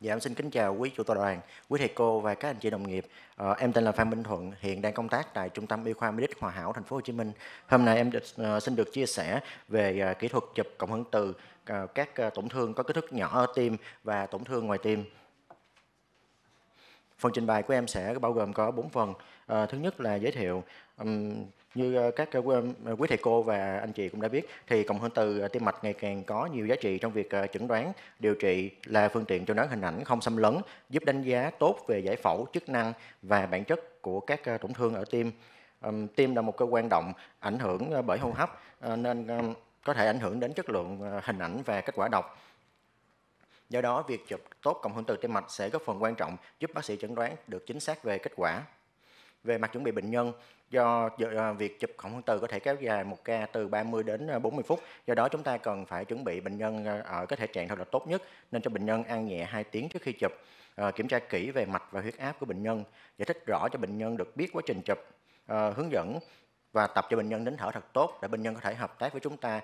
Dạ em xin kính chào quý chủ tọa đoàn, quý thầy cô và các anh chị đồng nghiệp. À, em tên là Phan Minh Thuận, hiện đang công tác tại Trung tâm Y khoa Medic Hòa Hảo, Thành phố Hồ Chí Minh. Hôm nay em uh, xin được chia sẻ về uh, kỹ thuật chụp cộng hưởng từ uh, các uh, tổn thương có kích thước nhỏ ở tim và tổn thương ngoài tim. Phần trình bày của em sẽ bao gồm có bốn phần. À, thứ nhất là giới thiệu um, như ờ, các ờ, quý thầy cô và anh chị cũng đã biết thì cộng hưởng từ tim mạch ngày càng có nhiều giá trị trong việc chẩn đoán, điều trị là phương tiện cho đoán hình ảnh không xâm lấn, giúp đánh giá tốt về giải phẫu, chức năng và bản chất của các tổn thương ở tim. tim là một cơ quan động ảnh hưởng bởi hô hấp nên có thể ảnh hưởng đến chất lượng hình ảnh và kết quả đọc Do đó, việc chụp tốt cộng hưởng từ tim mạch sẽ góp phần quan trọng giúp bác sĩ chẩn đoán được chính xác về kết quả. Về mặt chuẩn bị bệnh nhân, do à, việc chụp cộng hưởng từ có thể kéo dài một ca từ 30 đến 40 à, phút, do đó chúng ta cần phải chuẩn bị bệnh nhân à, ở cái thể trạng thật là tốt nhất nên cho bệnh nhân ăn nhẹ 2 tiếng trước khi chụp, kiểm tra kỹ về mạch và huyết áp của bệnh nhân, giải thích rõ cho bệnh nhân được biết quá trình chụp, hướng dẫn và tập cho bệnh nhân đến thở thật tốt để bệnh nhân có thể hợp tác với chúng ta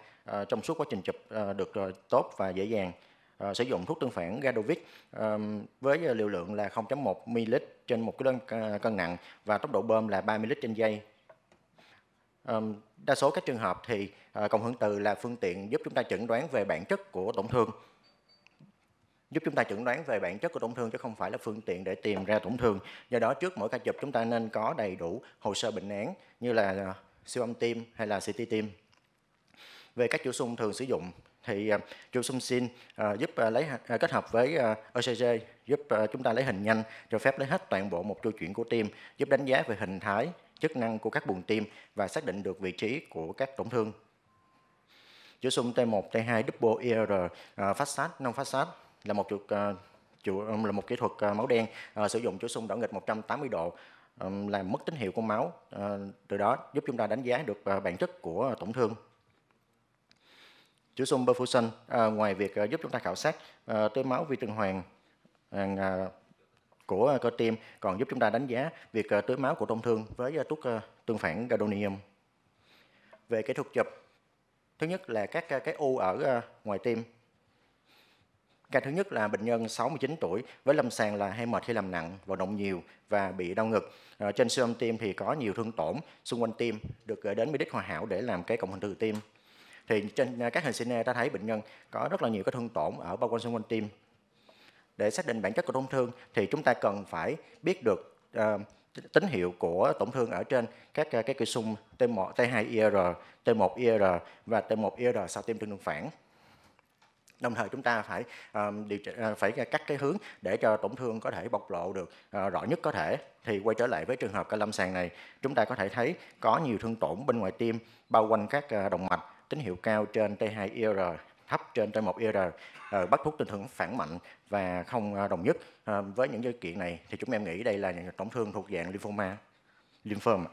trong suốt quá trình chụp được tốt và dễ dàng Ờ, sử dụng thuốc tương phản gadovit với ờ, liều lượng là 0.1 ml trên 1 kg ờ, cân nặng và tốc độ bơm là 3 ml trên giây đa số các trường hợp thì cộng hưởng từ là phương tiện giúp chúng ta chẩn đoán về bản chất của tổn thương giúp chúng ta chẩn đoán về bản chất của tổn thương chứ không phải là phương tiện để tìm ra tổn thương do đó trước mỗi ca chụp chúng ta nên có đầy đủ hồ sơ bệnh án như là siêu âm tim hay là CT tim về các chủ sung thường sử dụng thì Jusumsin à, à, giúp à, lấy kết hợp với OCG giúp chúng ta lấy hình nhanh cho phép lấy hết toàn bộ một chu chuyển của tim, giúp đánh giá về hình thái, chức năng của các buồng tim và xác định được vị trí của các tổn thương. Jusum T1, T2, Double ER, phát sát, non phát sát là một chuột là một kỹ thuật máu đen sử dụng chuỗi xung đảo nghịch 180 độ làm mất tín hiệu của máu từ đó giúp chúng ta đánh giá được bản chất của tổn thương chữa sung perfusion à, ngoài việc à, giúp chúng ta khảo sát à, tới máu vi tuần hoàn à, à, của cơ tim còn giúp chúng ta đánh giá việc à, tưới máu của tổn thương với à, thuốc à, tương phản gadolinium. Về kỹ thuật chụp, thứ nhất là các à, cái u ở à, ngoài tim. Ca thứ nhất là bệnh nhân 69 tuổi với lâm sàng là hay mệt hay làm nặng, vận động nhiều và bị đau ngực. À, trên siêu âm tim thì có nhiều thương tổn xung quanh tim được gửi à, đến medic hòa hảo để làm cái cộng hình từ tim thì trên à, các hình sinh ta thấy bệnh nhân có rất là nhiều cái thương tổn ở bao quanh xung quanh tim để xác định bản chất của tổn thương thì chúng ta cần phải biết được uh, tín hiệu của tổn thương ở trên các à, cái cây sung T1, T2IR, T1IR và T1IR sau tim tương đương phản. Đồng thời chúng ta phải um, điều trị, phải cắt cái hướng để cho tổn thương có thể bộc lộ được uh, rõ nhất có thể. Thì quay trở lại với trường hợp cái lâm sàng này, chúng ta có thể thấy có nhiều thương tổn bên ngoài tim bao quanh các uh, động mạch tín hiệu cao trên T2IR e thấp trên T1IR e ờ, bắt thuốc tinh thần phản mạnh và không ờ, đồng nhất. Ờ, với những dấu kiện này thì chúng em nghĩ đây là những tổn thương thuộc dạng lymphoma, lymphoma.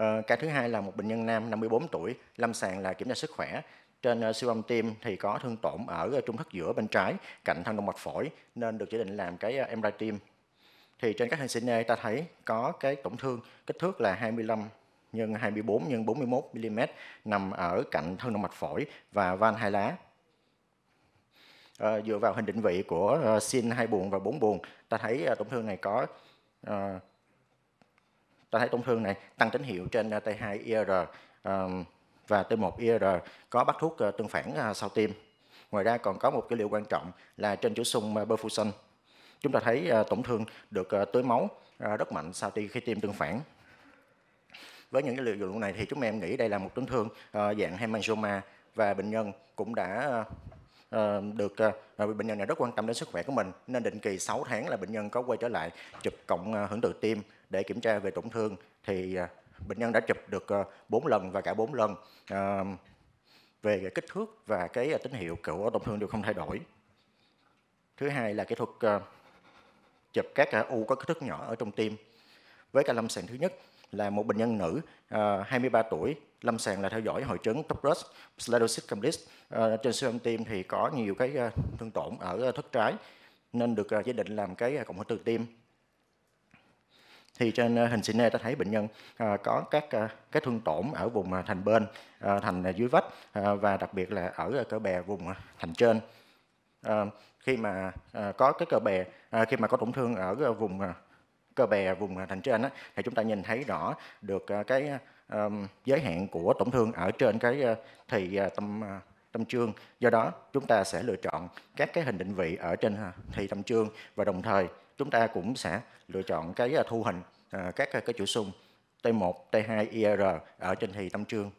Uh, ca thứ hai là một bệnh nhân nam 54 tuổi, lâm sàng là kiểm tra sức khỏe. Trên uh, siêu âm tim thì có thương tổn ở trung thất giữa bên trái, cạnh thân động mạch phổi nên được chỉ định làm cái uh, MRI tim. Thì trên các hình sinh e ta thấy có cái tổn thương kích thước là 25 nhân 24 nhân 41 mm nằm ở cạnh thân động mạch phổi và van hai lá. À, dựa vào hình định vị của ờ, sin hai buồn và bốn buồn, ta thấy ờ, tổn thương này có à, ta thấy tổn thương này tăng tín hiệu trên T2 IR à, và T1 IR có bắt thuốc tương phản sau tiêm. Ngoài ra còn có một cái liệu quan trọng là trên chủ sung perfusion. Chúng ta thấy tổn thương được tưới máu rất mạnh sau khi tiêm tương phản với những cái liều lượng này thì chúng em nghĩ đây là một tổn thương ờ, dạng hemangioma và bệnh nhân cũng đã ờ, được ờ, bệnh nhân này rất quan tâm đến sức khỏe của mình nên định kỳ 6 tháng là bệnh nhân có quay trở lại chụp cộng hưởng từ tim để kiểm tra về tổn thương thì bệnh nhân đã chụp được 4 lần và cả 4 lần về cái kích thước và cái tín hiệu của tổn thương đều không thay đổi. Thứ hai là kỹ thuật chụp các u có kích thước nhỏ ở trong tim. Với ca lâm sàng thứ nhất là một bệnh nhân nữ uh, ờ, 23 tuổi lâm sàng là theo dõi hội chứng Tobrus sladocytosis uh, trên siêu âm tim thì có nhiều cái uh, thương tổn ở ờ, thất trái nên được uh, chỉ định làm cái uh, cộng hưởng từ tim thì trên uh, hình cine ta thấy bệnh nhân uh, có các uh, cái thương tổn ở vùng uh, thành bên uh, thành uh, dưới vách uh, và đặc biệt là ở uh, cơ bè vùng uh, thành trên uh, khi mà uh, có cái cơ bè uh, khi mà có tổn thương ở uh, vùng uh, cơ bè vùng thành trên đó, thì chúng ta nhìn thấy rõ được ờ, cái ờ, giới hạn của tổn thương ở trên cái ờ, thì tâm tâm trương do đó chúng ta sẽ lựa chọn các cái hình định vị ở trên thì tâm trương và đồng thời chúng ta cũng sẽ lựa chọn cái thu hình các cái chuỗi sung T1, T2, IR ở trên thì tâm trương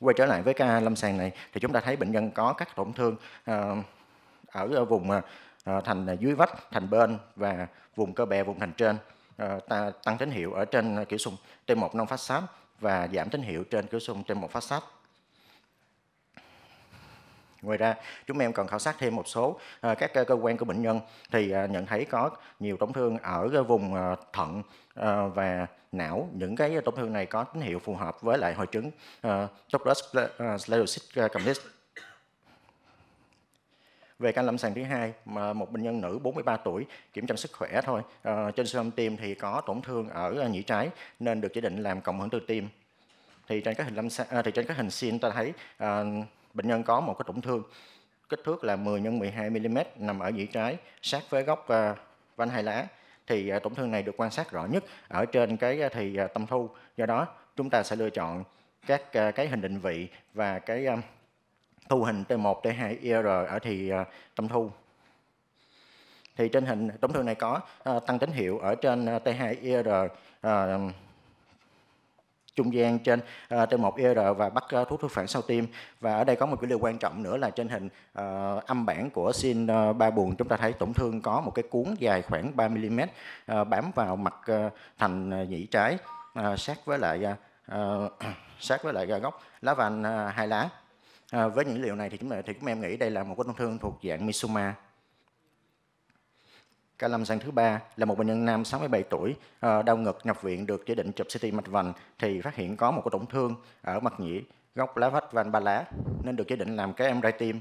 quay trở lại với ca lâm sàng này thì chúng ta thấy bệnh nhân có các tổn thương ở vùng Ờ, thành à, dưới vách, thành bên và vùng cơ bè, vùng thành trên ờ, ta tăng tín hiệu ở trên cửa sung T1 non phát sát và giảm tín hiệu trên cửa sung T1 phát sát. Ngoài ra, chúng em còn khảo sát thêm một số ờ, các cơ quan của bệnh nhân thì nhận thấy có nhiều tổn thương ở vùng thận và não. Những cái tổn thương này có tín hiệu phù hợp với lại hội chứng uh, sclerosis complex về ca lâm sàng thứ hai mà một bệnh nhân nữ 43 tuổi kiểm tra sức khỏe thôi à, trên siêu âm tim thì có tổn thương ở ờ, nhĩ trái nên được chỉ định làm cộng hưởng từ tim thì trên các hình lâm sàng à, thì trên các hình xin ta thấy à, bệnh nhân có một cái tổn thương kích thước là 10 x 12 mm nằm ở nhĩ trái sát với góc à, vành hai lá thì tổn thương này được quan sát rõ nhất ở trên cái thì tâm thu do đó chúng ta sẽ lựa chọn các cái hình định vị và cái thu hình T1, T2, IR e ở thì à, tâm thu. Thì trên hình tổn thương này có à, tăng tín hiệu ở trên à, T2, IR e trung gian trên uh, T1 IR và bắt uh, thuốc thuốc phản sau tim. Và ở đây có một cái điều quan trọng nữa là trên hình uh, âm bản của sin uh, buồn chúng ta thấy tổn thương có một cái cuốn dài khoảng 3mm uh, bám vào mặt uh, thành uh, nhĩ trái uh, sát với lại uh, sát với lại gốc lá vành uh, hai lá. À, với những liệu này thì chúng, thì chúng em nghĩ đây là một cái tổn thương thuộc dạng misoma. Ca lâm sàng thứ ba là một bệnh nhân nam 67 tuổi, ờ, đau ngực nhập viện được chỉ định chụp CT mạch vành thì phát hiện có một cái tổn thương ở mặt nhĩ góc lá vách van ba lá nên được chỉ định làm cái MRI tim.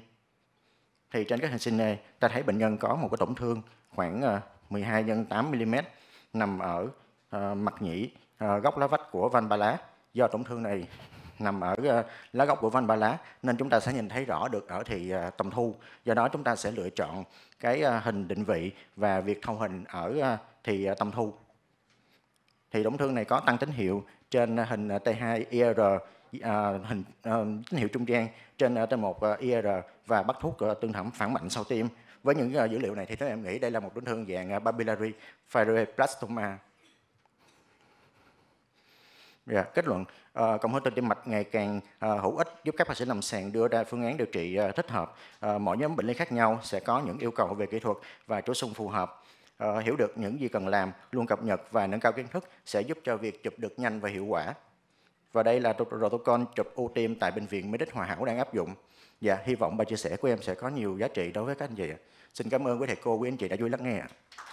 Thì trên cái hình sinh này, e, ta thấy bệnh nhân có một cái tổn thương khoảng 12 x 8 mm nằm ở ờ, mặt nhĩ ờ, góc lá vách của van ba lá. Do tổn thương này nằm ở ờ, lá gốc của Van Ba Lá nên chúng ta sẽ nhìn thấy rõ được ở thị ờ, tầm thu. Do đó chúng ta sẽ lựa chọn cái ờ, hình định vị và việc thâu hình ở thị tầm thu. Thì tổn thương này có tăng tín hiệu trên hình T2 IR hình tín hiệu trung gian trên T1 IR và bắt thuốc tương thẩm phản mạnh sau tiêm. Với những dữ liệu này thì tôi em nghĩ đây là một tổn thương dạng papillary fibroblastoma Dạ, kết luận à, cộng hưởng tình tim mạch ngày càng à, hữu ích giúp các bác sĩ lâm sàng đưa ra phương án điều trị à, thích hợp. À, mỗi nhóm bệnh lý khác nhau sẽ có những yêu cầu về kỹ thuật và bổ sung phù hợp. À, hiểu được những gì cần làm, luôn cập nhật và nâng cao kiến thức sẽ giúp cho việc chụp được nhanh và hiệu quả. Và đây là protocol chụp u tim tại bệnh viện Mỹ Đức Hòa Hảo đang áp dụng. Dạ, hy vọng bài chia sẻ của em sẽ có nhiều giá trị đối với các anh chị. Xin cảm ơn quý thầy cô, quý anh chị đã vui lắng nghe.